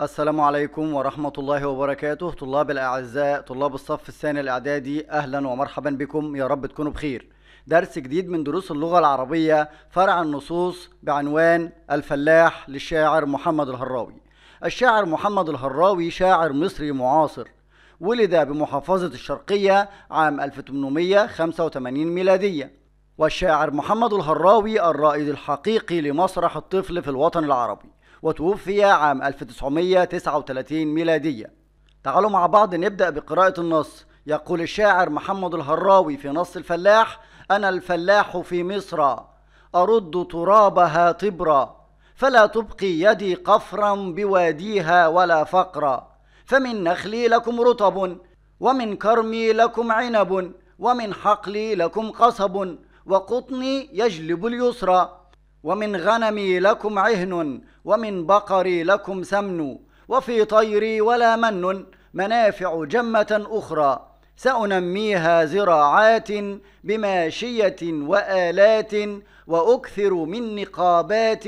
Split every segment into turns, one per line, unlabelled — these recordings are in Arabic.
السلام عليكم ورحمة الله وبركاته طلاب الأعزاء طلاب الصف الثاني الإعدادي أهلا ومرحبا بكم يا رب تكونوا بخير درس جديد من دروس اللغة العربية فرع النصوص بعنوان الفلاح للشاعر محمد الهراوي الشاعر محمد الهراوي شاعر مصري معاصر ولد بمحافظة الشرقية عام 1885 ميلادية والشاعر محمد الهراوي الرائد الحقيقي لمسرح الطفل في الوطن العربي وتوفي عام 1939 ميلادية تعالوا مع بعض نبدأ بقراءة النص يقول الشاعر محمد الهراوي في نص الفلاح أنا الفلاح في مصر أرد ترابها طبرا فلا تبقي يدي قفرا بواديها ولا فقرا فمن نخلي لكم رطب ومن كرمي لكم عنب ومن حقلي لكم قصب وقطني يجلب اليسرى ومن غنمي لكم عهن ومن بقري لكم سمن وفي طيري ولا من منافع جمة أخرى سأنميها زراعات بماشية وآلات وأكثر من نقابات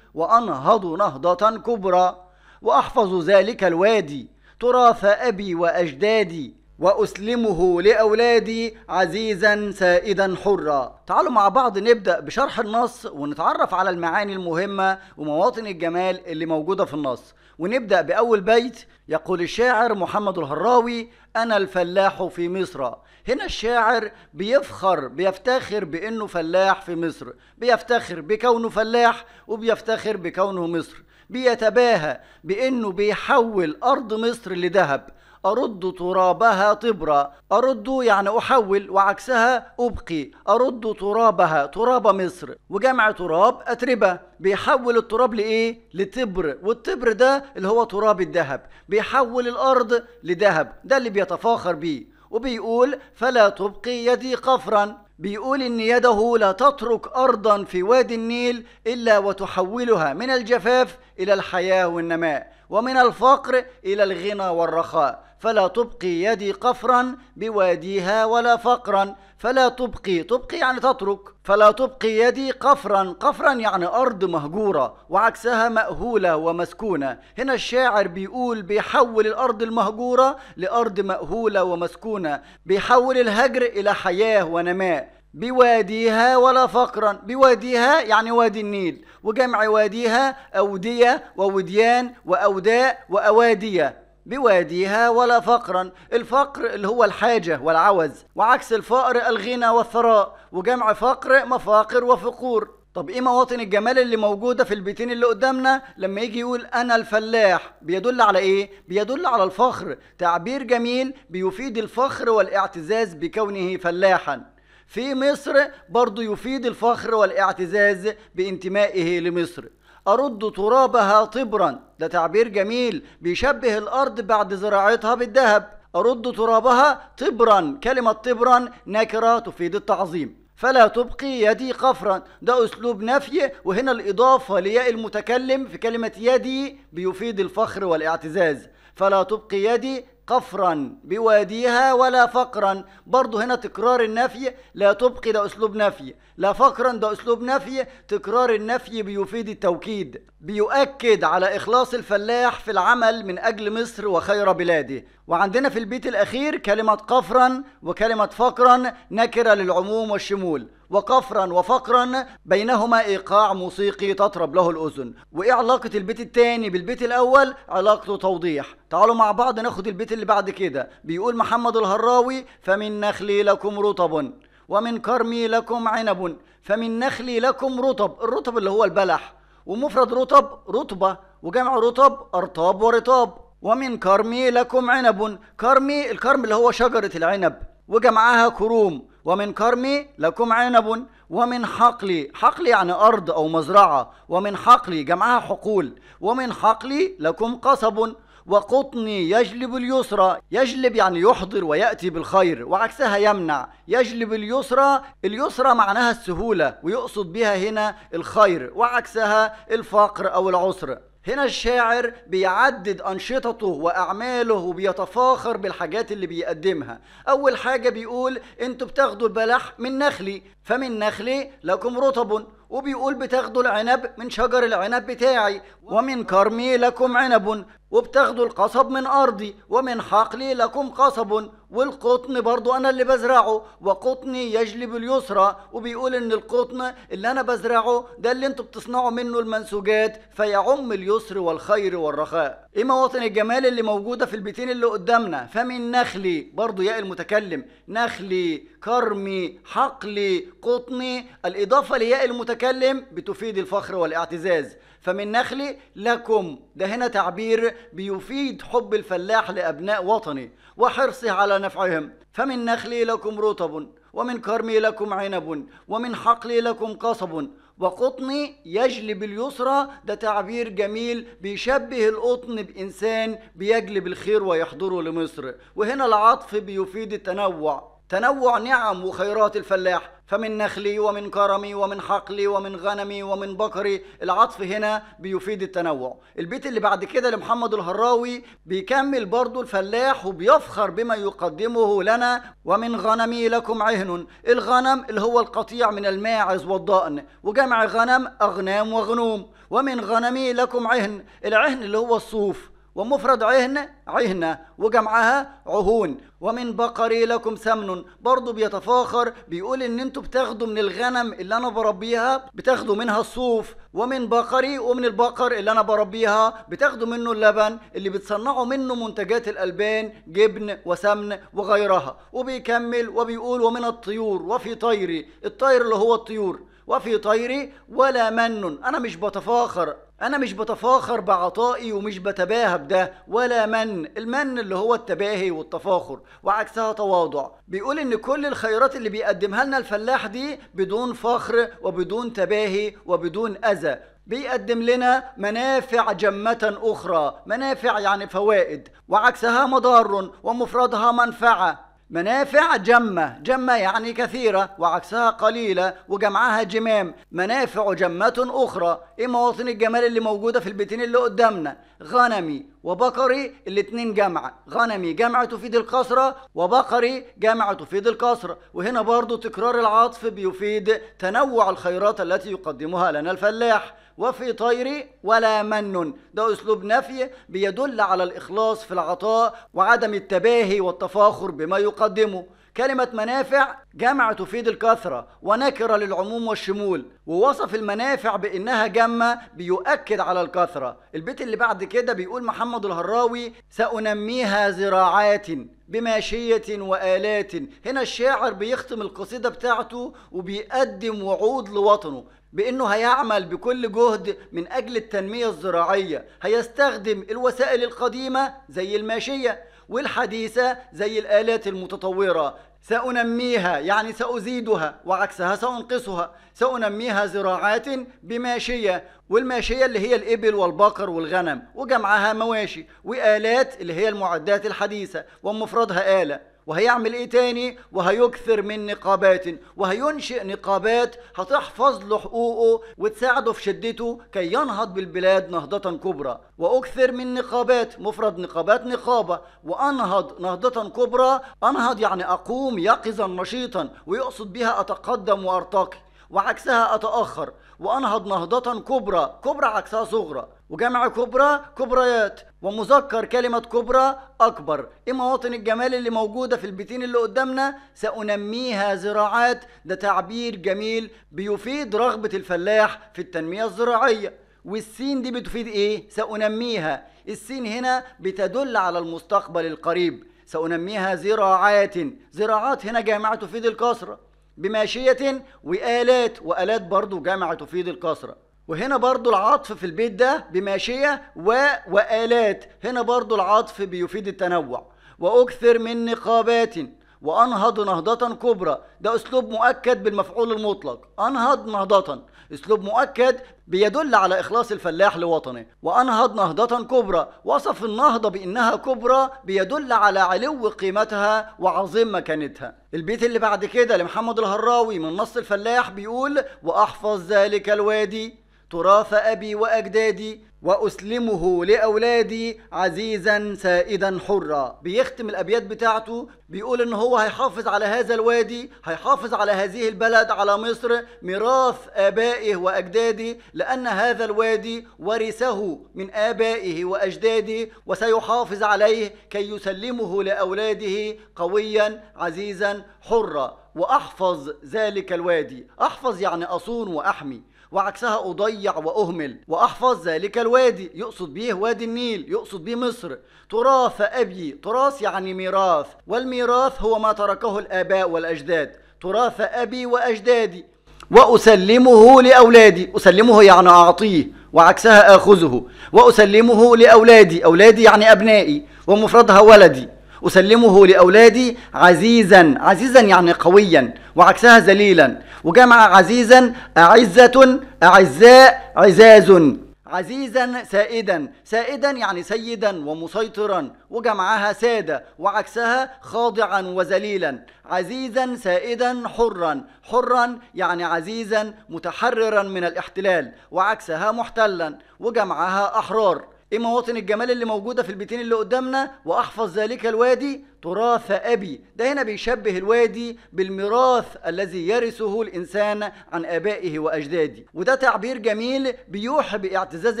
وأنهض نهضة كبرى وأحفظ ذلك الوادي تراث أبي وأجدادي وأسلمه لأولادي عزيزا سائدا حرا تعالوا مع بعض نبدأ بشرح النص ونتعرف على المعاني المهمة ومواطن الجمال اللي موجودة في النص ونبدأ بأول بيت يقول الشاعر محمد الهراوي أنا الفلاح في مصر هنا الشاعر بيفخر بيفتخر بأنه فلاح في مصر بيفتخر بكونه فلاح وبيفتخر بكونه مصر بيتباهى بأنه بيحول أرض مصر لذهب أرد ترابها طبرا أرد يعني أحول وعكسها أبقي أرد ترابها تراب مصر وجمع تراب أتربة بيحول التراب لإيه؟ لتبر والتبر ده اللي هو تراب الذهب بيحول الأرض لذهب ده اللي بيتفاخر بيه وبيقول فلا تبقي يدي قفرا بيقول إن يده لا تترك أرضا في وادي النيل إلا وتحولها من الجفاف إلى الحياة والنماء ومن الفقر إلى الغنى والرخاء فلا تبقي يدي قفرا بواديها ولا فقرا فلا تبقي تبقي يعني تترك فلا تبقي يدي قفرا قفرا يعني أرض مهجورة وعكسها مأهولة ومسكونة هنا الشاعر بيقول بيحول الأرض المهجورة لأرض مأهولة ومسكونة بيحول الهجر إلى حياة ونماء بواديها ولا فقرا بواديها يعني وادي النيل وجمع واديها أودية ووديان وأوداء وأوادية بواديها ولا فقرا الفقر اللي هو الحاجة والعوز وعكس الفقر الغنى والثراء وجمع فقر مفاقر وفقور طب ايه مواطن الجمال اللي موجودة في البيتين اللي قدامنا لما يجي يقول انا الفلاح بيدل على ايه بيدل على الفخر تعبير جميل بيفيد الفخر والاعتزاز بكونه فلاحا في مصر برضه يفيد الفخر والاعتزاز بانتمائه لمصر أرد ترابها طبرا ده تعبير جميل بيشبه الأرض بعد زراعتها بالذهب أرد ترابها طبرا كلمة طبرا نكرة تفيد التعظيم فلا تبقي يدي قفرا ده أسلوب نفي وهنا الإضافة لياء المتكلم في كلمة يدي بيفيد الفخر والاعتزاز فلا تبقي يدي قفرا بواديها ولا فقرا برضه هنا تكرار النفي لا تبقي ده أسلوب نفي لا فقرا ده أسلوب نفي تكرار النفي بيفيد التوكيد بيؤكد على إخلاص الفلاح في العمل من أجل مصر وخير بلاده وعندنا في البيت الأخير كلمة قفرا وكلمة فقرا نكرة للعموم والشمول وقفرا وفقرا بينهما ايقاع موسيقي تطرب له الاذن وايه علاقه البيت الثاني بالبيت الاول علاقته توضيح تعالوا مع بعض ناخد البيت اللي بعد كده بيقول محمد الهراوي فمن نخلي لكم رطب ومن كرمي لكم عنب فمن نخلي لكم رطب الرطب اللي هو البلح ومفرد رطب رطبه وجمع رطب ارطاب ورطاب ومن كرمي لكم عنب كرمي الكرم اللي هو شجرة العنب وجمعها كروم ومن كرمي لكم عنب ومن حقلي حقلي يعني أرض أو مزرعة ومن حقلي جمعها حقول ومن حقلي لكم قصب وقطني يجلب اليسرى يجلب يعني يحضر ويأتي بالخير وعكسها يمنع يجلب اليسرى اليسرى معناها السهولة ويقصد بها هنا الخير وعكسها الفقر أو العسر هنا الشاعر بيعدد أنشطته وأعماله وبيتفاخر بالحاجات اللي بيقدمها أول حاجة بيقول أنتوا بتاخدوا البلح من نخلي فمن نخلي لكم رطب وبيقول بتاخدوا العنب من شجر العنب بتاعي ومن كرمي لكم عنب وبتاخدوا القصب من أرضي ومن حقلي لكم قصب والقطن برضو انا اللي بزرعه وقطني يجلب اليسرى وبيقول ان القطن اللي انا بزرعه ده اللي انتوا بتصنعوا منه المنسوجات فيعم اليسر والخير والرخاء ايه مواطن الجمال اللي موجوده في البيتين اللي قدامنا فمن نخلي برضو ياء المتكلم نخلي كرمي حقلي قطني الاضافه لياء المتكلم بتفيد الفخر والاعتزاز فمن نخلي لكم ده هنا تعبير بيفيد حب الفلاح لابناء وطني وحرصه على نفعهم فمن نخلي لكم رطب ومن كرمي لكم عنب ومن حقلي لكم قصب وقطني يجلب اليسرى ده تعبير جميل بيشبه القطن بإنسان بيجلب الخير ويحضره لمصر وهنا العطف بيفيد التنوع تنوع نعم وخيرات الفلاح فمن نخلي ومن كرمي ومن حقلي ومن غنمي ومن بقري العطف هنا بيفيد التنوع البيت اللي بعد كده لمحمد الهراوي بيكمل برضو الفلاح وبيفخر بما يقدمه لنا ومن غنمي لكم عهن الغنم اللي هو القطيع من الماعز والضأن وجمع غنم أغنام وغنوم ومن غنمي لكم عهن العهن اللي هو الصوف ومفرد عهن عهنة وجمعها عهون ومن بقري لكم سمن برضه بيتفاخر بيقول ان انتوا بتاخدوا من الغنم اللي انا بربيها بتاخدوا منها الصوف ومن بقري ومن البقر اللي انا بربيها بتاخدوا منه اللبن اللي بتصنعوا منه منتجات الالبان جبن وسمن وغيرها وبيكمل وبيقول ومن الطيور وفي طيري الطير اللي هو الطيور وفي طيري ولا من أنا مش بتفاخر أنا مش بتفاخر بعطائي ومش بتباهى بده ولا من المن اللي هو التباهي والتفاخر وعكسها تواضع بيقول إن كل الخيرات اللي بيقدمها لنا الفلاح دي بدون فخر وبدون تباهي وبدون أذى بيقدم لنا منافع جمة أخرى منافع يعني فوائد وعكسها مضار ومفردها منفعة منافع جمة جمة يعني كثيرة وعكسها قليلة وجمعها جمام منافع جمة أخرى إيه مواطن الجمال اللي موجودة في البيتين اللي قدامنا غنمي وبقري الاثنين جمع غنمي جمع تفيد القصرة وبقري جمع تفيد القصرة وهنا برضو تكرار العطف بيفيد تنوع الخيرات التي يقدمها لنا الفلاح وفي طيري ولا من ده أسلوب نفي بيدل على الإخلاص في العطاء وعدم التباهي والتفاخر بما يقدمه كلمة منافع جمع تفيد الكثرة ونكرة للعموم والشمول ووصف المنافع بأنها جمة بيؤكد على الكثرة البيت اللي بعد كده بيقول محمد الهراوي سأنميها زراعات بماشية وآلات هنا الشاعر بيختم القصيدة بتاعته وبيقدم وعود لوطنه بأنه هيعمل بكل جهد من أجل التنمية الزراعية هيستخدم الوسائل القديمة زي الماشية والحديثة زي الآلات المتطورة سأنميها يعني سأزيدها وعكسها سأنقصها سأنميها زراعات بماشية والماشية اللي هي الإبل والبقر والغنم وجمعها مواشي وآلات اللي هي المعدات الحديثة ومفردها آلة وهيعمل ايه تاني وهيكثر من نقابات وهينشئ نقابات هتحفظ له حقوقه وتساعده في شدته كي ينهض بالبلاد نهضة كبرى واكثر من نقابات مفرد نقابات نقابة وانهض نهضة كبرى انهض يعني اقوم يقظا نشيطا ويقصد بها اتقدم وارتقي وعكسها اتاخر وانهض نهضة كبرى كبرى عكسها صغرى وجامعة كبرى كبريات ومذكر كلمة كبرى أكبر إيه مواطن الجمال اللي موجودة في البيتين اللي قدامنا سأنميها زراعات ده تعبير جميل بيفيد رغبة الفلاح في التنمية الزراعية والسين دي بتفيد إيه؟ سأنميها السين هنا بتدل على المستقبل القريب سأنميها زراعات زراعات هنا جامعة تفيد الكسرة بماشية وآلات وآلات برضو جامعة تفيد الكسرة وهنا برضو العطف في البيت ده بماشية و وآلات هنا برضو العطف بيفيد التنوع وأكثر من نقابات وأنهض نهضة كبرى ده أسلوب مؤكد بالمفعول المطلق أنهض نهضة أسلوب مؤكد بيدل على إخلاص الفلاح لوطنه وأنهض نهضة كبرى وصف النهضة بأنها كبرى بيدل على علو قيمتها وعظيم مكانتها البيت اللي بعد كده لمحمد الهراوي من نص الفلاح بيقول وأحفظ ذلك الوادي تراث أبي وأجدادي وأسلمه لأولادي عزيزا سائدا حرا بيختم الأبيات بتاعته بيقول إن هو هيحافظ على هذا الوادي هيحافظ على هذه البلد على مصر ميراث آبائه وأجداده لأن هذا الوادي ورثه من آبائه وأجداده وسيحافظ عليه كي يسلمه لأولاده قويا عزيزا حرا وأحفظ ذلك الوادي أحفظ يعني أصون وأحمي وعكسها أضيع وأهمل وأحفظ ذلك الوادي يقصد به وادي النيل يقصد به مصر تراث أبي تراث يعني ميراث والميراث هو ما تركه الآباء والأجداد تراث أبي وأجدادي وأسلمه لأولادي أسلمه يعني أعطيه وعكسها آخذه وأسلمه لأولادي أولادي يعني أبنائي ومفردها ولدي أسلمه لأولادي عزيزا عزيزا يعني قويا وعكسها ذليلا وجمع عزيزا أعزة أعزاء عزاز عزيزا سائدا سائدا يعني سيدا ومسيطرا وجمعها سادة وعكسها خاضعا وذليلا عزيزا سائدا حرا حرا يعني عزيزا متحررا من الاحتلال وعكسها محتلا وجمعها أحرار ايه مواطن الجمال اللي موجودة في البيتين اللي قدامنا واحفظ ذلك الوادي تراث ابي ده هنا بيشبه الوادي بالميراث الذي يرثه الانسان عن ابائه واجداده وده تعبير جميل بيوحي باعتزاز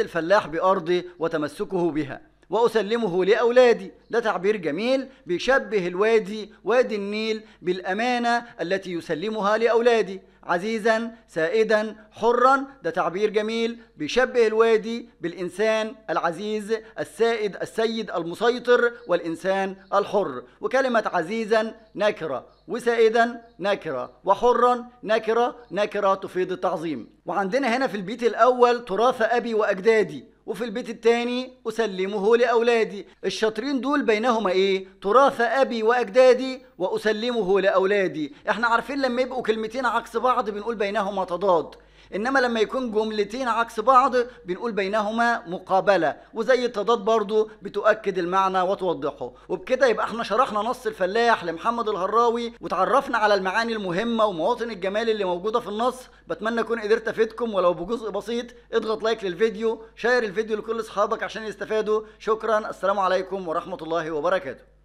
الفلاح بارضه وتمسكه بها وأسلمه لأولادي ده تعبير جميل بيشبه الوادي وادي النيل بالأمانة التي يسلمها لأولادي عزيزا سائدا حرا ده تعبير جميل بيشبه الوادي بالإنسان العزيز السائد السيد المسيطر والإنسان الحر وكلمة عزيزا نكرة وسائدا نكرة وحرا نكرة نكرة تفيد التعظيم وعندنا هنا في البيت الأول تراث أبي وأجدادي وفي البيت التاني أسلمه لأولادي الشاطرين دول بينهما إيه؟ تراث أبي وأجدادي وأسلمه لأولادي احنا عارفين لما يبقوا كلمتين عكس بعض بنقول بينهما تضاد انما لما يكون جملتين عكس بعض بنقول بينهما مقابله وزي التضاد برضو بتؤكد المعنى وتوضحه وبكده يبقى احنا شرحنا نص الفلاح لمحمد الهراوي وتعرفنا على المعاني المهمه ومواطن الجمال اللي موجوده في النص بتمنى اكون قدرت افيدكم ولو بجزء بسيط اضغط لايك للفيديو شير الفيديو لكل اصحابك عشان يستفادوا شكرا السلام عليكم ورحمه الله وبركاته